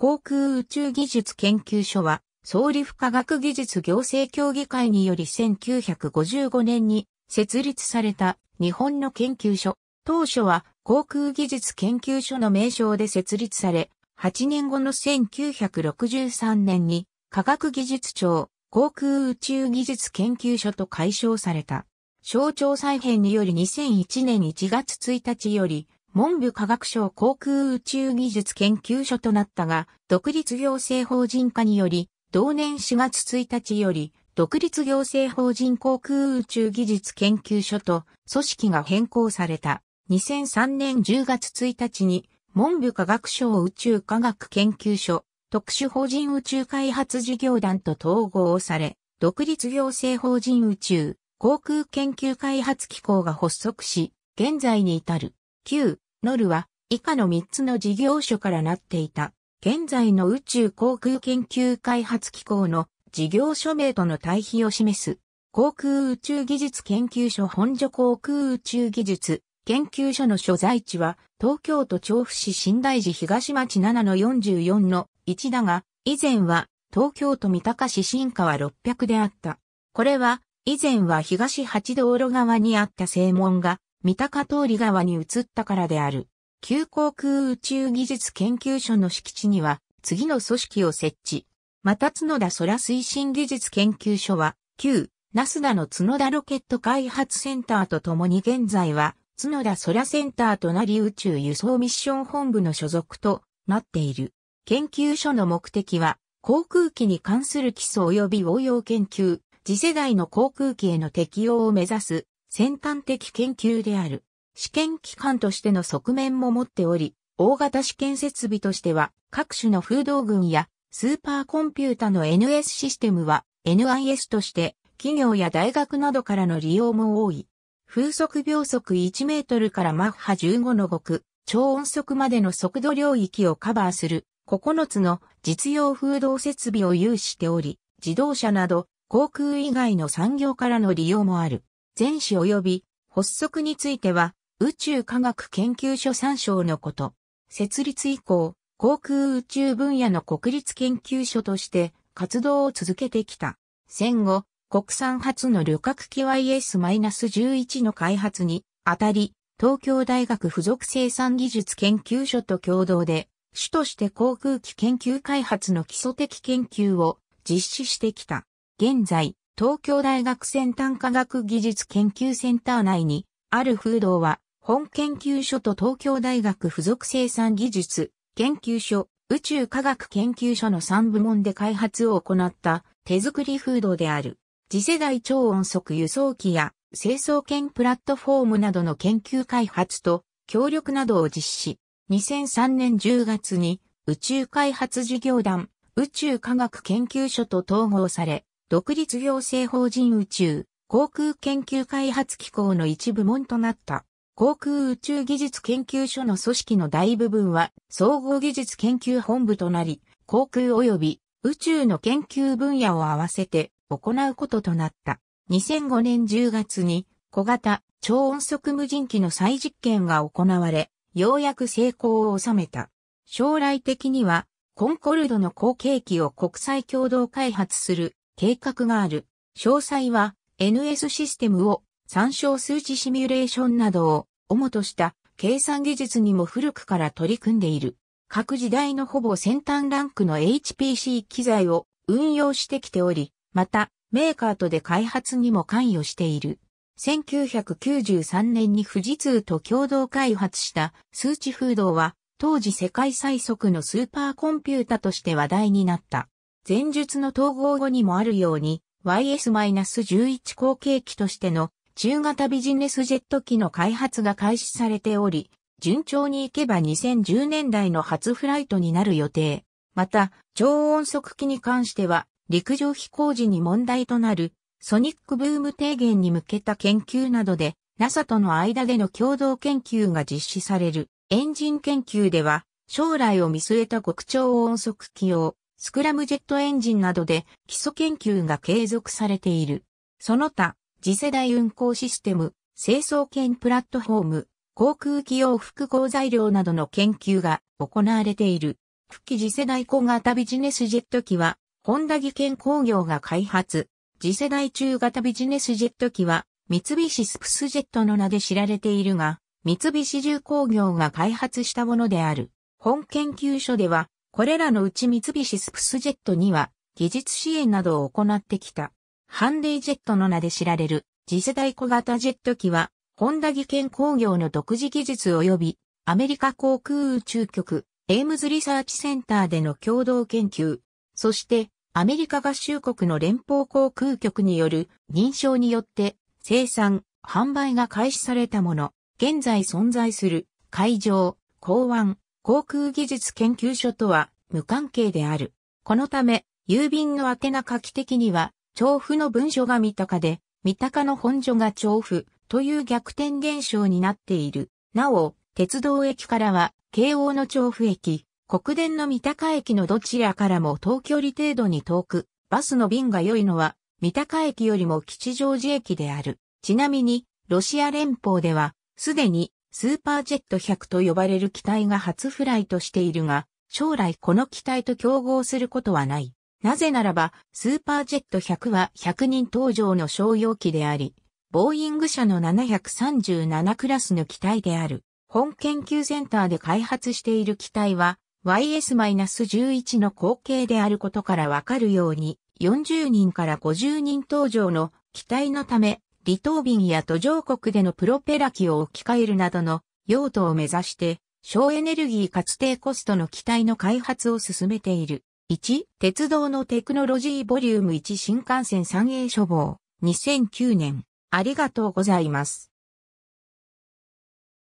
航空宇宙技術研究所は、総理府科学技術行政協議会により1955年に設立された日本の研究所。当初は航空技術研究所の名称で設立され、8年後の1963年に科学技術庁航空宇宙技術研究所と解消された。省庁再編により2001年1月1日より文部科学省航空宇宙技術研究所となったが、独立行政法人化により、同年4月1日より、独立行政法人航空宇宙技術研究所と組織が変更された。2003年10月1日に、文部科学省宇宙科学研究所、特殊法人宇宙開発事業団と統合され、独立行政法人宇宙航空研究開発機構が発足し、現在に至る。旧ノルは以下の3つの事業所からなっていた。現在の宇宙航空研究開発機構の事業所名との対比を示す。航空宇宙技術研究所本所航空宇宙技術研究所の所在地は東京都調布市新大寺東町7の44の1だが、以前は東京都三鷹市新川600であった。これは以前は東八道路側にあった正門が三鷹通り側に移ったからである。旧航空宇宙技術研究所の敷地には、次の組織を設置。また角田空推進技術研究所は、旧、ナスダの角田ロケット開発センターとともに現在は、角田空センターとなり宇宙輸送ミッション本部の所属となっている。研究所の目的は、航空機に関する基礎及び応用研究、次世代の航空機への適用を目指す先端的研究である。試験機関としての側面も持っており、大型試験設備としては各種の風洞群やスーパーコンピュータの NS システムは NIS として企業や大学などからの利用も多い。風速秒速1メートルからマッハ15の極、超音速までの速度領域をカバーする9つの実用風洞設備を有しており、自動車など航空以外の産業からの利用もある。前史及び発足については、宇宙科学研究所参照のこと。設立以降、航空宇宙分野の国立研究所として活動を続けてきた。戦後、国産初の旅客機 YS-11 の開発にあたり、東京大学附属生産技術研究所と共同で、主として航空機研究開発の基礎的研究を実施してきた。現在、東京大学先端科学技術研究センター内にある風洞は、本研究所と東京大学附属生産技術研究所、宇宙科学研究所の3部門で開発を行った手作り風洞である。次世代超音速輸送機や成層圏プラットフォームなどの研究開発と協力などを実施。2003年10月に宇宙開発事業団宇宙科学研究所と統合され、独立行政法人宇宙、航空研究開発機構の一部門となった。航空宇宙技術研究所の組織の大部分は総合技術研究本部となり、航空及び宇宙の研究分野を合わせて行うこととなった。2005年10月に小型超音速無人機の再実験が行われ、ようやく成功を収めた。将来的にはコンコルドの後継機を国際共同開発する計画がある。詳細は NS システムを参照数値シミュレーションなどを主とした計算技術にも古くから取り組んでいる。各時代のほぼ先端ランクの HPC 機材を運用してきており、またメーカーとで開発にも関与している。1993年に富士通と共同開発した数値風洞は当時世界最速のスーパーコンピュータとして話題になった。前述の統合後にもあるように、YS-11 後継機としての中型ビジネスジェット機の開発が開始されており、順調にいけば2010年代の初フライトになる予定。また、超音速機に関しては、陸上飛行時に問題となる、ソニックブーム低減に向けた研究などで、NASA との間での共同研究が実施される。エンジン研究では、将来を見据えた極超音速機用、スクラムジェットエンジンなどで基礎研究が継続されている。その他、次世代運行システム、清掃圏プラットフォーム、航空機用複合材料などの研究が行われている。復帰次世代小型ビジネスジェット機は、ホンダ技研工業が開発。次世代中型ビジネスジェット機は、三菱スプスジェットの名で知られているが、三菱重工業が開発したものである。本研究所では、これらのうち三菱スプスジェットには技術支援などを行ってきた。ハンディジェットの名で知られる次世代小型ジェット機は、ホンダ技研工業の独自技術及び、アメリカ航空宇宙局、エイムズリサーチセンターでの共同研究、そしてアメリカ合衆国の連邦航空局による認証によって生産、販売が開始されたもの、現在存在する海上、港湾、航空技術研究所とは無関係である。このため、郵便の宛名書き的には、調布の文書が三鷹で、三鷹の本所が調布という逆転現象になっている。なお、鉄道駅からは、京王の調布駅、国電の三鷹駅のどちらからも遠距離程度に遠く、バスの便が良いのは、三鷹駅よりも吉祥寺駅である。ちなみに、ロシア連邦では、すでにスーパージェット100と呼ばれる機体が初フライトしているが、将来この機体と競合することはない。なぜならば、スーパージェット100は100人登場の商用機であり、ボーイング社の737クラスの機体である。本研究センターで開発している機体は、YS-11 の後継であることからわかるように、40人から50人登場の機体のため、離島便や途上国でのプロペラ機を置き換えるなどの用途を目指して、省エネルギーかつ低コストの機体の開発を進めている。1、鉄道のテクノロジーボリューム1新幹線 3A 処方、2009年。ありがとうございます。